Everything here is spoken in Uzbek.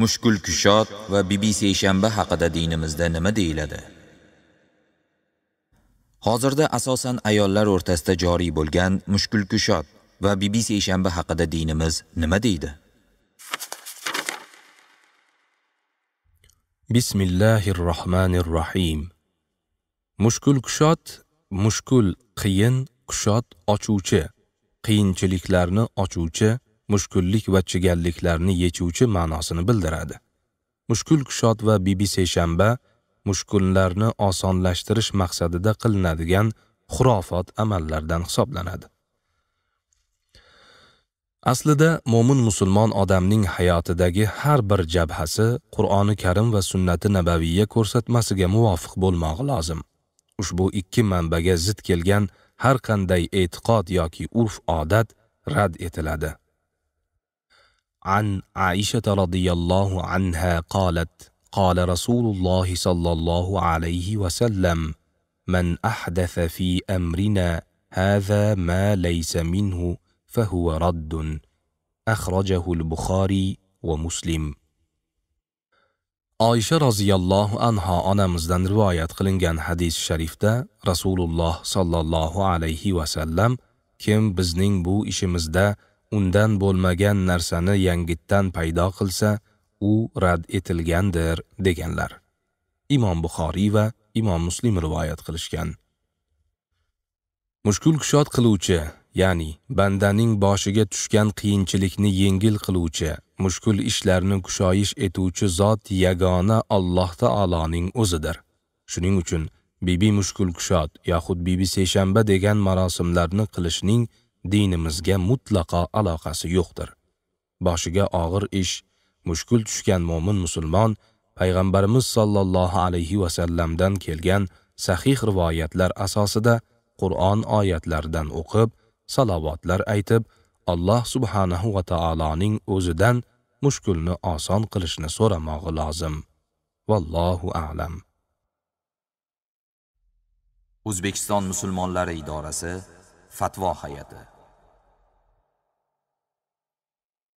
mushkul kushod va bibi seshanba haqida dinimizda nima deyiladi hozirda asosan ayollar o'rtasida joriy bo'lgan mushkul kushod va bibi seshanba haqida dinimiz nima deydi Bismillahirrohmanirrohim. rohmanir rohim mushkul kushod mushkul qiyin qushot ochuvchi qiyinchiliklarni ochuvchi mushkullik va chigalliklarni yechuvchi ma'nosini bildiradi. Mushkul kushot va bibi seshanba mushkullarni osonlashtirish maqsadida qilinadigan xurofot amallardan hisoblanadi. Aslida mo'min musulmon odamning hayotidagi har bir jabhasi Qur'oni Karim va sunnati nabaviyya ko'rsatmasiga muvofiq bo'lmog'i lozim. Ushbu ikki manbaga zid kelgan har qanday e'tiqod yoki urf-odat rad etiladi. عن عائشة رضي الله عنها قالت قال رسول الله صلى الله عليه وسلم من أحدث في أمرنا هذا ما ليس منه فهو رد أخرجه البخاري ومسلم oysha roziyallohu anho onamizdan rivoyat qilingan hadis sharifda rasululloh sollallohu alayhi vasallam kim bizning bu ishimizda undan bo'lmagan narsani yangitdan paydo qilsa u rad etilgandir deganlar imom buxoriy va imom muslim rivoyat qilishgan mushkul kushod qiluvchi ya'ni bandaning boshiga tushgan qiyinchilikni yengil qiluvchi mushkul ishlarni kushoyish etuvchi zot yagona alloh taoloning o'zidir shuning uchun bibi mushkul kushod yoxud bibi seshanba degan marosimlarni qilishning dinimizga mutlaqo aloqasi yo'qdir boshiga og'ir ish mushkul tushgan mo'min musulmon payg'ambarimiz sollallohu alayhi vasallamdan kelgan sahih rivoyatlar asosida qur'on oyatlaridan o'qib salovatlar aytib alloh subhanahu va taoloning o'zidan mushkulni oson qilishni so'ramog'i lozim vallohu a'lam o'zbekiston musulmonlari idorasi fatvo hay'ati